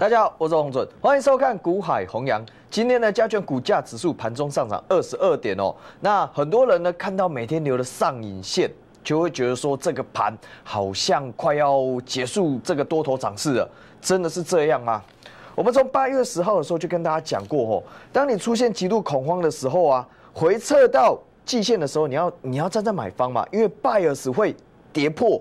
大家好，我是洪准，欢迎收看《股海弘扬》。今天呢，加权股价指数盘中上涨二十二点哦。那很多人呢，看到每天留的上影线，就会觉得说这个盘好像快要结束这个多头涨势了。真的是这样吗？我们从八月十号的时候就跟大家讲过哦，当你出现极度恐慌的时候啊，回撤到季线的时候，你要你要站在买方嘛，因为拜尔斯会跌破。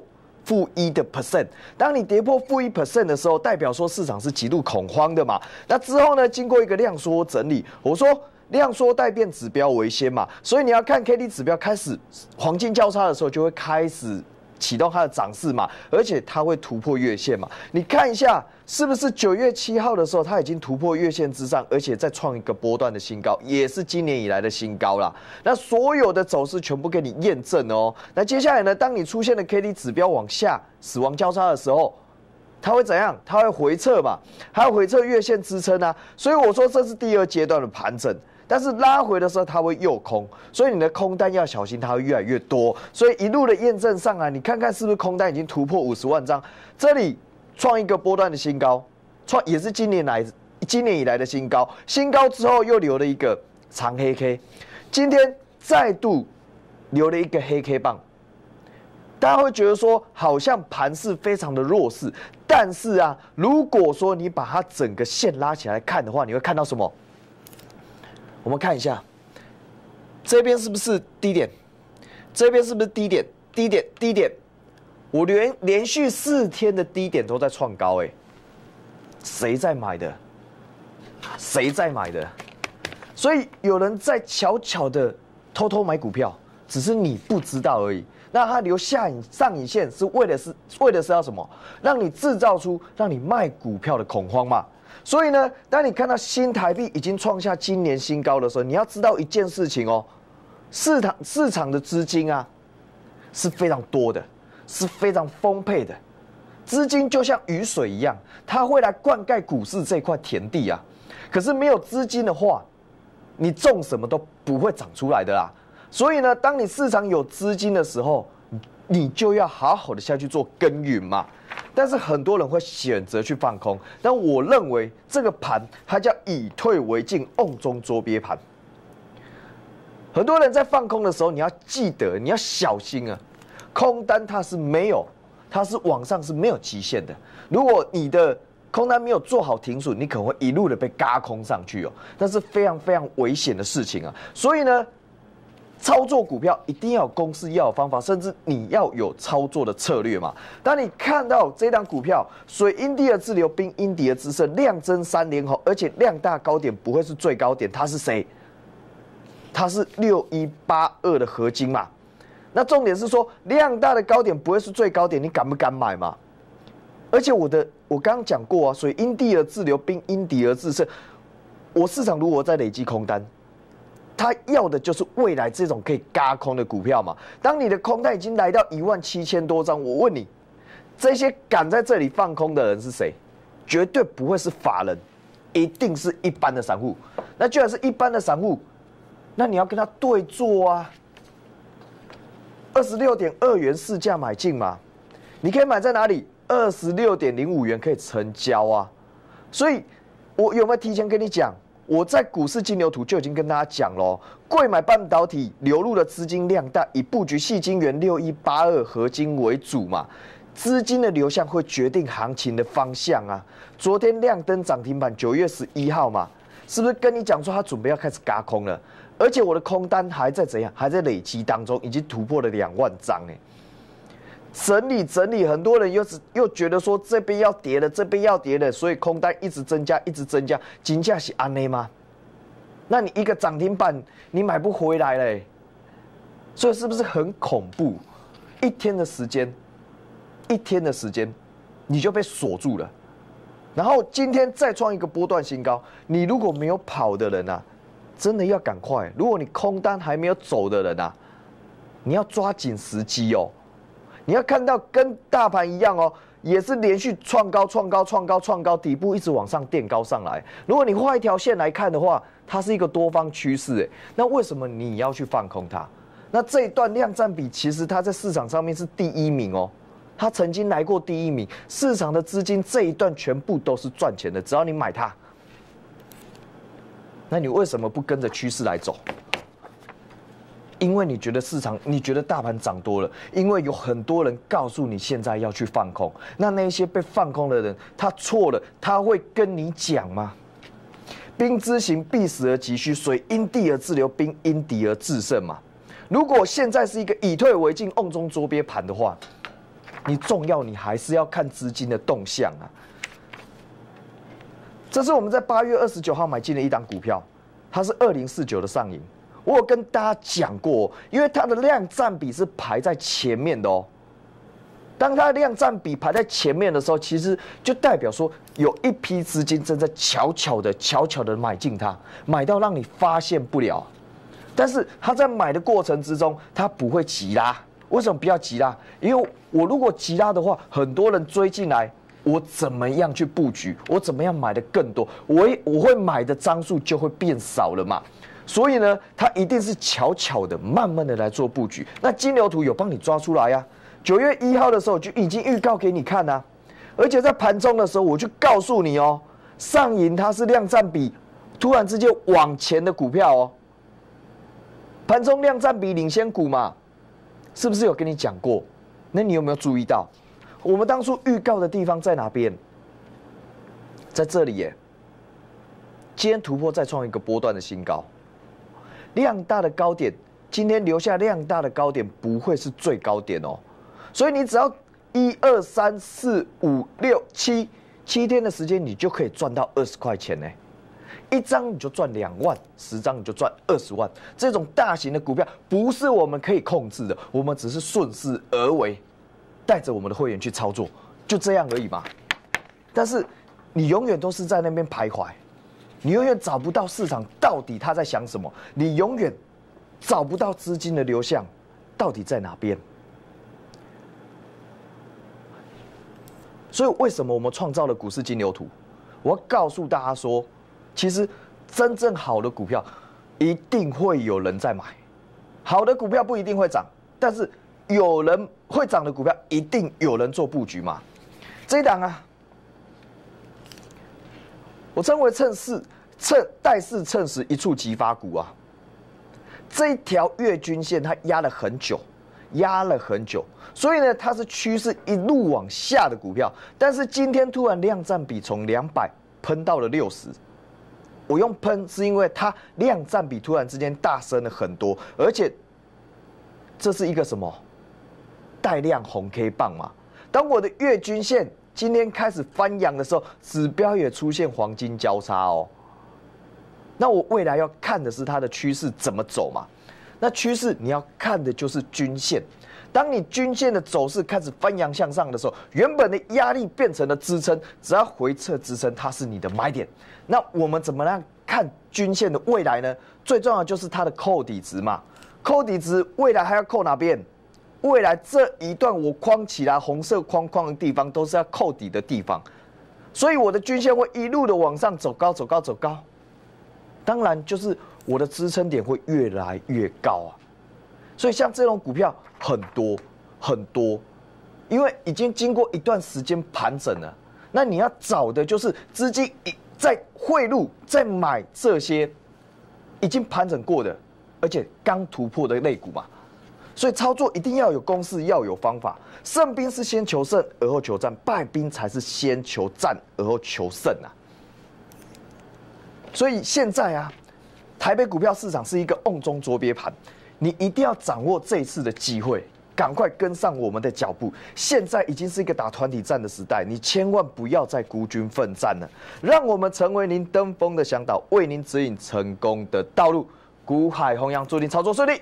负一的 percent，当你跌破负一 percent 的时候，代表说市场是极度恐慌的嘛。那之后呢，经过一个量缩整理，我说量缩带变指标为先嘛，所以你要看 K D 指标开始黄金交叉的时候，就会开始。启动它的涨势嘛，而且它会突破月线嘛。你看一下，是不是九月七号的时候，它已经突破月线之上，而且再创一个波段的新高，也是今年以来的新高啦。那所有的走势全部给你验证哦。那接下来呢，当你出现的 K D 指标往下死亡交叉的时候，它会怎样？它会回撤嘛，还要回撤月线支撑啊。所以我说这是第二阶段的盘整。但是拉回的时候，它会又空，所以你的空单要小心，它会越来越多。所以一路的验证上来，你看看是不是空单已经突破五十万张？这里创一个波段的新高，创也是今年来今年以来的新高。新高之后又留了一个长黑 K，今天再度留了一个黑 K 棒。大家会觉得说好像盘势非常的弱势，但是啊，如果说你把它整个线拉起来看的话，你会看到什么？我们看一下，这边是不是低点？这边是不是低点？低点，低点。我连连续四天的低点都在创高，哎，谁在买的？谁在买的？所以有人在悄悄的偷偷买股票，只是你不知道而已。那他留下影上影线，是为了是为的是要什么？让你制造出让你卖股票的恐慌嘛？所以呢，当你看到新台币已经创下今年新高的时候，你要知道一件事情哦，市场市场的资金啊，是非常多的，是非常丰沛的，资金就像雨水一样，它会来灌溉股市这块田地啊。可是没有资金的话，你种什么都不会长出来的啦。所以呢，当你市场有资金的时候，你就要好好的下去做耕耘嘛。但是很多人会选择去放空，但我认为这个盘它叫以退为进，瓮中捉鳖盘。很多人在放空的时候，你要记得你要小心啊，空单它是没有，它是往上是没有极限的。如果你的空单没有做好停损，你可能会一路的被嘎空上去哦，那是非常非常危险的事情啊。所以呢。操作股票一定要公式、要有方法，甚至你要有操作的策略嘛。当你看到这档股票，水因地而自流，兵因地而自胜，量增三连红，而且量大高点不会是最高点，它是谁？它是六一八二的合金嘛。那重点是说，量大的高点不会是最高点，你敢不敢买嘛？而且我的我刚刚讲过啊，水因地而自流，兵因地而自胜。我市场如果在累积空单。他要的就是未来这种可以嘎空的股票嘛？当你的空单已经来到一万七千多张，我问你，这些敢在这里放空的人是谁？绝对不会是法人，一定是一般的散户。那既然是一般的散户，那你要跟他对坐啊。二十六点二元市价买进嘛？你可以买在哪里？二十六点零五元可以成交啊。所以我有没有提前跟你讲？我在股市金牛图就已经跟大家讲喽，贵买半导体流入的资金量大，以布局细金元六一八二合金为主嘛，资金的流向会决定行情的方向啊。昨天亮灯涨停板九月十一号嘛，是不是跟你讲说他准备要开始割空了？而且我的空单还在怎样，还在累积当中，已经突破了两万张哎。整理整理，很多人又是又觉得说这边要跌了，这边要跌了，所以空单一直增加，一直增加。金价是安内吗？那你一个涨停板你买不回来嘞，所以是不是很恐怖？一天的时间，一天的时间你就被锁住了。然后今天再创一个波段新高，你如果没有跑的人啊，真的要赶快。如果你空单还没有走的人啊，你要抓紧时机哦。你要看到跟大盘一样哦，也是连续创高、创高、创高、创高，底部一直往上垫高上来。如果你画一条线来看的话，它是一个多方趋势。哎，那为什么你要去放空它？那这一段量占比其实它在市场上面是第一名哦，它曾经来过第一名。市场的资金这一段全部都是赚钱的，只要你买它，那你为什么不跟着趋势来走？因为你觉得市场，你觉得大盘涨多了，因为有很多人告诉你现在要去放空。那那些被放空的人，他错了，他会跟你讲吗？兵之行，必死而击需，水因地而自流，兵因敌而制胜嘛。如果现在是一个以退为进、瓮中捉鳖盘的话，你重要，你还是要看资金的动向啊。这是我们在八月二十九号买进的一档股票，它是二零四九的上影。我有跟大家讲过，因为它的量占比是排在前面的哦。当它的量占比排在前面的时候，其实就代表说有一批资金正在悄悄的、悄悄的买进它，买到让你发现不了。但是他在买的过程之中，他不会急拉。为什么不要急拉？因为我如果急拉的话，很多人追进来，我怎么样去布局？我怎么样买的更多？我我会买的张数就会变少了嘛。所以呢，它一定是悄悄的、慢慢的来做布局。那金牛图有帮你抓出来呀。九月一号的时候就已经预告给你看啊，而且在盘中的时候，我就告诉你哦，上影它是量占比，突然之间往前的股票哦，盘中量占比领先股嘛，是不是有跟你讲过？那你有没有注意到？我们当初预告的地方在哪边？在这里耶。今天突破再创一个波段的新高。量大的高点，今天留下量大的高点不会是最高点哦，所以你只要一二三四五六七七天的时间，你就可以赚到二十块钱呢。一张你就赚两万，十张你就赚二十万。这种大型的股票不是我们可以控制的，我们只是顺势而为，带着我们的会员去操作，就这样而已嘛。但是你永远都是在那边徘徊。你永远找不到市场到底他在想什么，你永远找不到资金的流向到底在哪边。所以为什么我们创造了股市金牛图？我要告诉大家说，其实真正好的股票一定会有人在买，好的股票不一定会涨，但是有人会涨的股票一定有人做布局嘛。这一档啊。我称为“趁势、趁带势、趁势一触即发股”啊，这一条月均线它压了很久，压了很久，所以呢，它是趋势一路往下的股票。但是今天突然量占比从两百喷到了六十，我用“喷”是因为它量占比突然之间大升了很多，而且这是一个什么带量红 K 棒嘛？当我的月均线。今天开始翻阳的时候，指标也出现黄金交叉哦。那我未来要看的是它的趋势怎么走嘛？那趋势你要看的就是均线。当你均线的走势开始翻阳向上的时候，原本的压力变成了支撑，只要回撤支撑，它是你的买点。那我们怎么样看均线的未来呢？最重要就是它的扣底值嘛。扣底值未来还要扣哪边？未来这一段我框起来红色框框的地方都是要扣底的地方，所以我的均线会一路的往上走高走高走高，当然就是我的支撑点会越来越高啊。所以像这种股票很多很多，因为已经经过一段时间盘整了，那你要找的就是资金一在汇入在买这些已经盘整过的而且刚突破的类股嘛。所以操作一定要有公式，要有方法。胜兵是先求胜而后求战，败兵才是先求战而后求胜啊。所以现在啊，台北股票市场是一个瓮中捉鳖盘，你一定要掌握这次的机会，赶快跟上我们的脚步。现在已经是一个打团体战的时代，你千万不要再孤军奋战了。让我们成为您登峰的向导，为您指引成功的道路。股海弘扬祝您操作顺利。